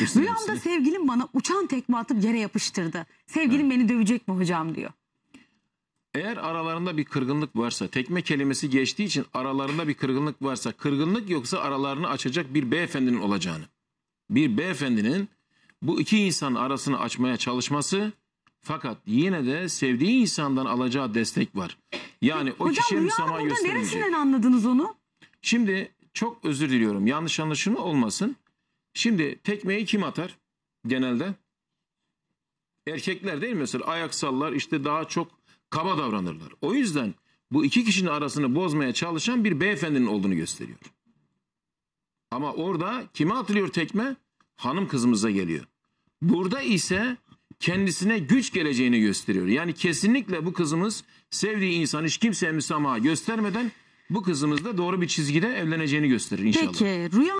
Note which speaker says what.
Speaker 1: yapıştırsın. Rüyamda
Speaker 2: sevgilim bana uçan tekme atıp yere yapıştırdı. Sevgilim beni dövecek mi hocam
Speaker 1: diyor. Eğer aralarında bir kırgınlık varsa, tekme kelimesi geçtiği için aralarında bir kırgınlık varsa, kırgınlık yoksa aralarını açacak bir beyefendinin olacağını. Bir beyefendinin bu iki insan arasını açmaya çalışması fakat yine de sevdiği insandan alacağı destek var. Yani o hocam kişiye müsamaha rüyanın burada neresinden anladınız onu? Şimdi çok özür diliyorum. Yanlış anlaşılma olmasın. Şimdi tekmeyi kim atar genelde? Erkekler değil mi? Mesela ayak sallar işte daha çok kaba davranırlar. O yüzden bu iki kişinin arasını bozmaya çalışan bir beyefendinin olduğunu gösteriyor. Ama orada kime atılıyor tekme? Hanım kızımıza geliyor. Burada ise kendisine güç geleceğini gösteriyor. Yani kesinlikle bu kızımız sevdiği insan hiç kimseye müsamaha göstermeden bu kızımızla doğru bir çizgide evleneceğini gösterir inşallah. Peki
Speaker 2: rüya